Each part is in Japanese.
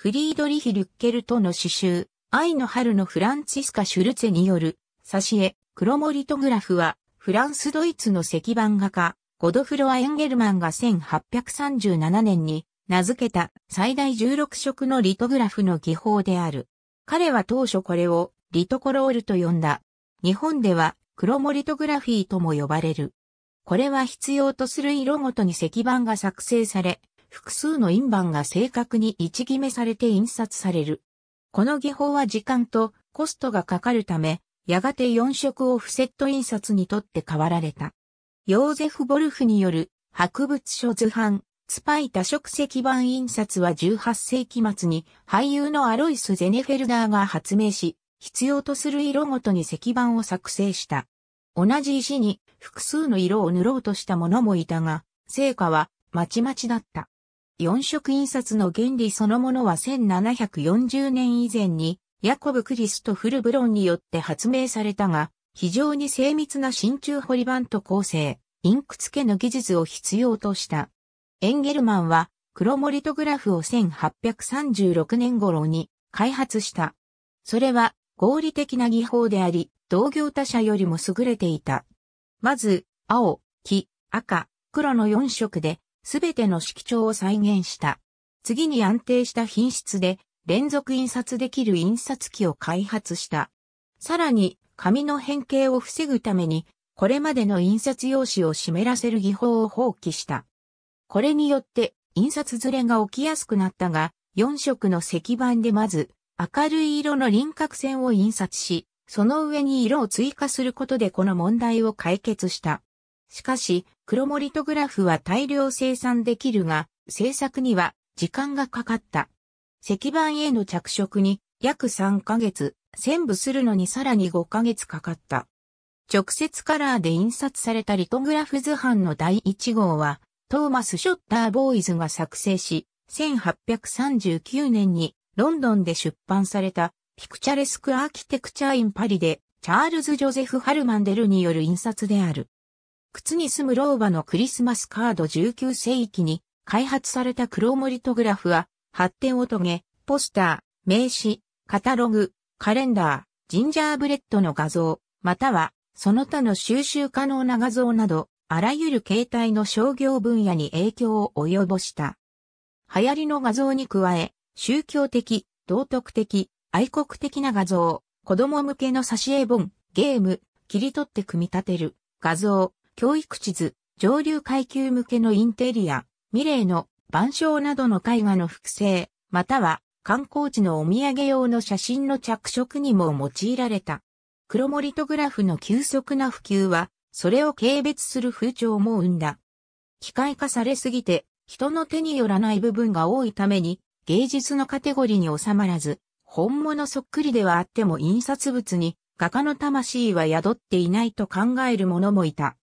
フリードリヒ・リュッケルとの詩集、愛の春のフランツィスカ・シュルツェによる、挿絵、黒モリトグラフは、フランス・ドイツの石版画家、ゴドフロア・エンゲルマンが1837年に名付けた最大16色のリトグラフの技法である。彼は当初これをリトコロールと呼んだ。日本では黒モリトグラフィーとも呼ばれる。これは必要とする色ごとに石版が作成され、複数の印判が正確に位置決めされて印刷される。この技法は時間とコストがかかるため、やがて4色オフセット印刷にとって変わられた。ヨーゼフ・ボルフによる博物書図版、スパイ多色石版印刷は18世紀末に俳優のアロイス・ゼネフェルダーが発明し、必要とする色ごとに石版を作成した。同じ石に複数の色を塗ろうとした者もいたが、成果はまちまちだった。四色印刷の原理そのものは1740年以前に、ヤコブ・クリストフル・ブロンによって発明されたが、非常に精密な真鍮彫り板と構成、インク付けの技術を必要とした。エンゲルマンは、クロモリトグラフを1836年頃に開発した。それは合理的な技法であり、同業他社よりも優れていた。まず、青、黄、赤、黒の4色で、すべての色調を再現した。次に安定した品質で連続印刷できる印刷機を開発した。さらに、紙の変形を防ぐために、これまでの印刷用紙を湿らせる技法を放棄した。これによって、印刷ずれが起きやすくなったが、4色の石板でまず、明るい色の輪郭線を印刷し、その上に色を追加することでこの問題を解決した。しかし、クロモリトグラフは大量生産できるが、制作には時間がかかった。石板への着色に約3ヶ月、専部するのにさらに5ヶ月かかった。直接カラーで印刷されたリトグラフ図版の第1号は、トーマス・ショッター・ボーイズが作成し、1839年にロンドンで出版されたピクチャレスク・アーキテクチャ・イン・パリでチャールズ・ジョゼフ・ハルマンデルによる印刷である。靴に住む老婆のクリスマスカード19世紀に開発されたクロモリトグラフは発展を遂げ、ポスター、名刺、カタログ、カレンダー、ジンジャーブレッドの画像、またはその他の収集可能な画像など、あらゆる形態の商業分野に影響を及ぼした。流行りの画像に加え、宗教的、道徳的、愛国的な画像、子供向けの挿絵本、ゲーム、切り取って組み立てる、画像、教育地図、上流階級向けのインテリア、ミレーの晩章などの絵画の複製、または観光地のお土産用の写真の着色にも用いられた。クロモリトグラフの急速な普及は、それを軽蔑する風潮も生んだ。機械化されすぎて、人の手によらない部分が多いために、芸術のカテゴリーに収まらず、本物そっくりではあっても印刷物に画家の魂は宿っていないと考える者もいた。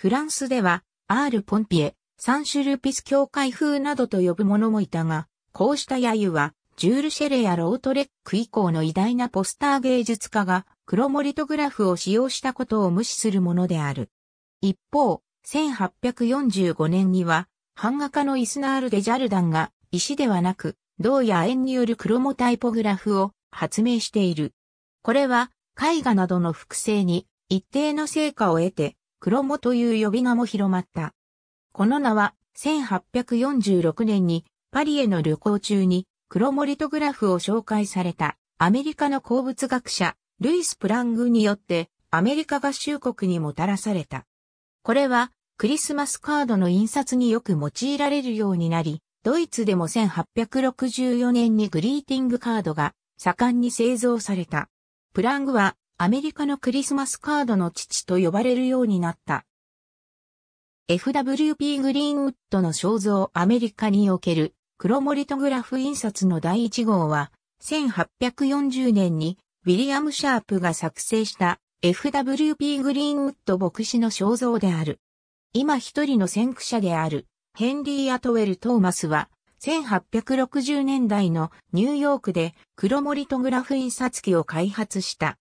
フランスでは、アール・ポンピエ、サンシュルピス教会風などと呼ぶ者もいたが、こうした揶揄は、ジュール・シェレやロートレック以降の偉大なポスター芸術家が、黒モリトグラフを使用したことを無視するものである。一方、1845年には、版画家のイスナール・デ・ジャルダンが、石ではなく、銅や円によるクロモタイポグラフを発明している。これは、絵画などの複製に一定の成果を得て、クロモという呼び名も広まった。この名は、1846年にパリへの旅行中にクロモリトグラフを紹介されたアメリカの鉱物学者ルイス・プラングによってアメリカ合衆国にもたらされた。これはクリスマスカードの印刷によく用いられるようになり、ドイツでも1864年にグリーティングカードが盛んに製造された。プラングはアメリカのクリスマスカードの父と呼ばれるようになった。FWP グリーンウッドの肖像アメリカにおける黒モリトグラフ印刷の第1号は1840年にウィリアム・シャープが作成した FWP グリーンウッド牧師の肖像である。今一人の先駆者であるヘンリー・アトウェル・トーマスは1860年代のニューヨークで黒モリトグラフ印刷機を開発した。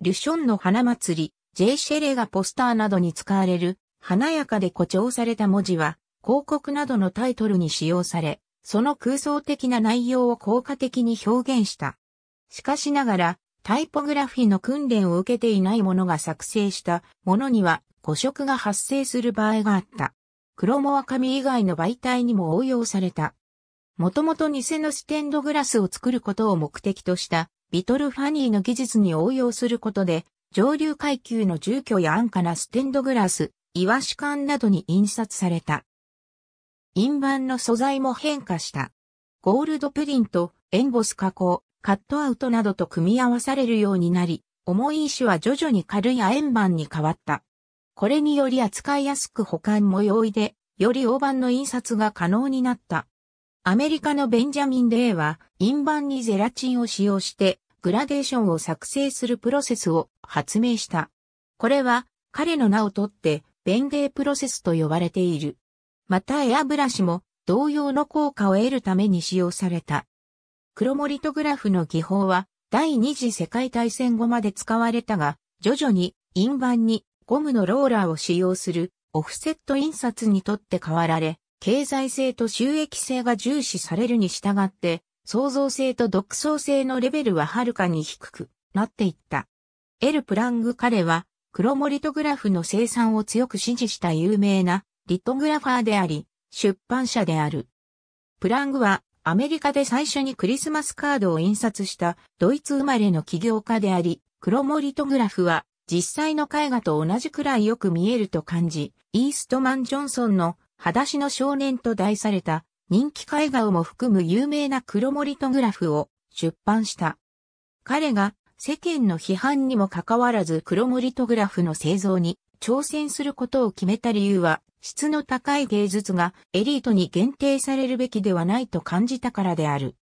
リュションの花祭り、ジェイ・シェレがポスターなどに使われる、華やかで誇張された文字は、広告などのタイトルに使用され、その空想的な内容を効果的に表現した。しかしながら、タイポグラフィの訓練を受けていない者が作成したものには誤色が発生する場合があった。クロモア紙以外の媒体にも応用された。もともと偽のステンドグラスを作ることを目的としたビトル・ファニーの技術に応用することで、上流階級の住居や安価なステンドグラス、イワシ缶などに印刷された。印版の素材も変化した。ゴールドプリント、エンボス加工、カットアウトなどと組み合わされるようになり、重い石は徐々に軽い亜鉛板に変わった。これにより扱いやすく保管も容易で、より大判の印刷が可能になった。アメリカのベンジャミン・レイは、バンにゼラチンを使用して、グラデーションを作成するプロセスを発明した。これは、彼の名をとって、ベンゲープロセスと呼ばれている。またエアブラシも、同様の効果を得るために使用された。クロモリトグラフの技法は、第二次世界大戦後まで使われたが、徐々に、バンにゴムのローラーを使用する、オフセット印刷にとって変わられ、経済性と収益性が重視されるに従って、創造性と独創性のレベルははるかに低くなっていった。エル・プラング彼は、クロモリトグラフの生産を強く支持した有名なリトグラファーであり、出版社である。プラングは、アメリカで最初にクリスマスカードを印刷したドイツ生まれの起業家であり、クロモリトグラフは実際の絵画と同じくらいよく見えると感じ、イーストマン・ジョンソンの裸足の少年と題された人気絵画をも含む有名な黒森とグラフを出版した。彼が世間の批判にもかかわらず黒森とグラフの製造に挑戦することを決めた理由は質の高い芸術がエリートに限定されるべきではないと感じたからである。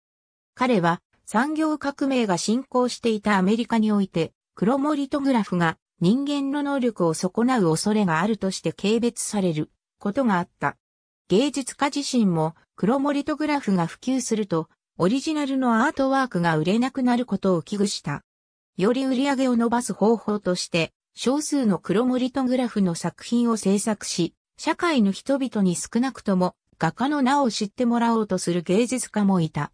彼は産業革命が進行していたアメリカにおいて、黒森トグラフが人間の能力を損なう恐れがあるとして軽蔑される。ことがあった。芸術家自身もクロモリトグラフが普及すると、オリジナルのアートワークが売れなくなることを危惧した。より売り上げを伸ばす方法として、少数のクロモリトグラフの作品を制作し、社会の人々に少なくとも画家の名を知ってもらおうとする芸術家もいた。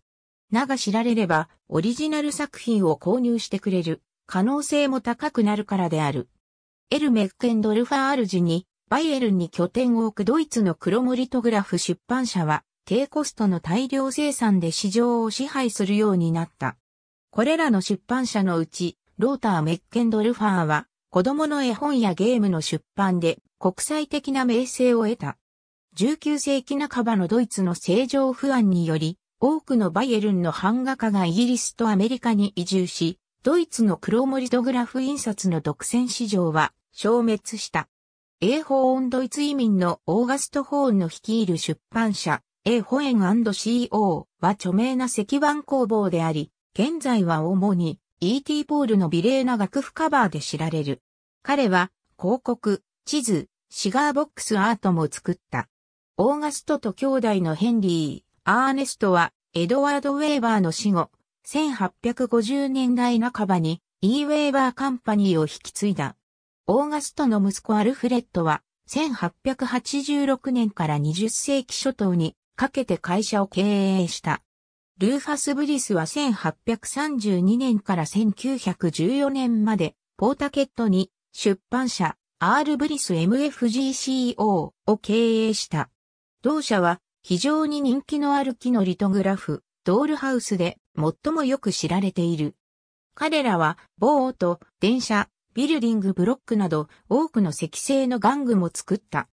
名が知られれば、オリジナル作品を購入してくれる可能性も高くなるからである。エルメック・エンドルファールジにバイエルンに拠点を置くドイツのクロムリトグラフ出版社は、低コストの大量生産で市場を支配するようになった。これらの出版社のうち、ローター・メッケンドルファーは、子供の絵本やゲームの出版で国際的な名声を得た。19世紀半ばのドイツの政情不安により、多くのバイエルンの版画家がイギリスとアメリカに移住し、ドイツのクロモリグラフ印刷の独占市場は消滅した。英法ンドイツ移民のオーガスト・ホーンの率いる出版社、英ホエン &CO は著名な石版工房であり、現在は主に E.T. ポールの美麗な楽譜カバーで知られる。彼は広告、地図、シガーボックスアートも作った。オーガストと兄弟のヘンリー、アーネストはエドワード・ウェーバーの死後、1850年代半ばに E・ ウェーバーカンパニーを引き継いだ。オーガストの息子アルフレッドは、1886年から20世紀初頭にかけて会社を経営した。ルーファス・ブリスは1832年から1914年まで、ポータケットに出版社、アール・ブリス MFGCO を経営した。同社は非常に人気のある木のリトグラフ、ドールハウスで最もよく知られている。彼らは、ボーと電車、ビルディングブロックなど多くの石製の玩具も作った。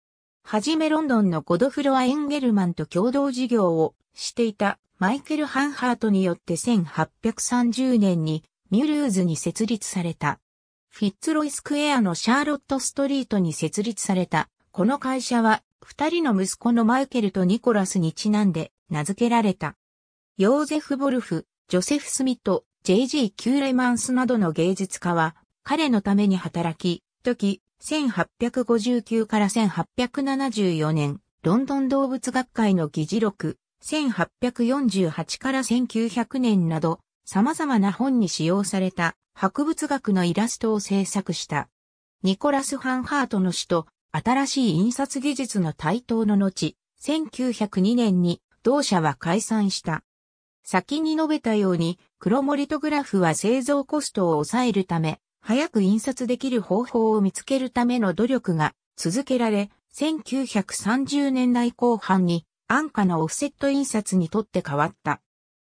はじめロンドンのゴドフロア・エンゲルマンと共同事業をしていたマイケル・ハンハートによって1830年にミュルーズに設立された。フィッツロイスクエアのシャーロットストリートに設立された。この会社は二人の息子のマイケルとニコラスにちなんで名付けられた。ヨーゼフ・ボルフ、ジョセフ・スミット、J.G. キューレマンスなどの芸術家は彼のために働き、時、1859から1874年、ロンドン動物学会の議事録、1848から1900年など、様々な本に使用された博物学のイラストを制作した。ニコラス・ハンハートの死と新しい印刷技術の台頭の後、1902年に同社は解散した。先に述べたように、クロモリトグラフは製造コストを抑えるため、早く印刷できる方法を見つけるための努力が続けられ、1930年代後半に安価なオフセット印刷にとって変わった。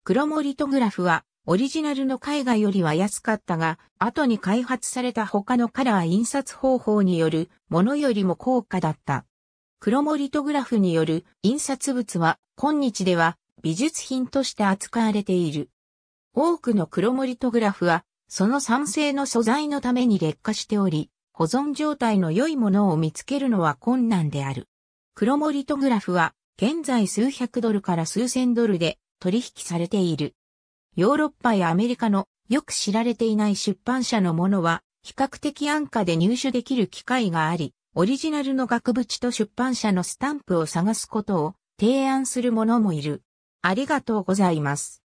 クロモリトグラフはオリジナルの絵画よりは安かったが、後に開発された他のカラー印刷方法によるものよりも高価だった。クロモリトグラフによる印刷物は今日では美術品として扱われている。多くのクロモリトグラフはその酸性の素材のために劣化しており、保存状態の良いものを見つけるのは困難である。クロモリトグラフは、現在数百ドルから数千ドルで取引されている。ヨーロッパやアメリカのよく知られていない出版社のものは、比較的安価で入手できる機会があり、オリジナルの額縁と出版社のスタンプを探すことを提案する者もいる。ありがとうございます。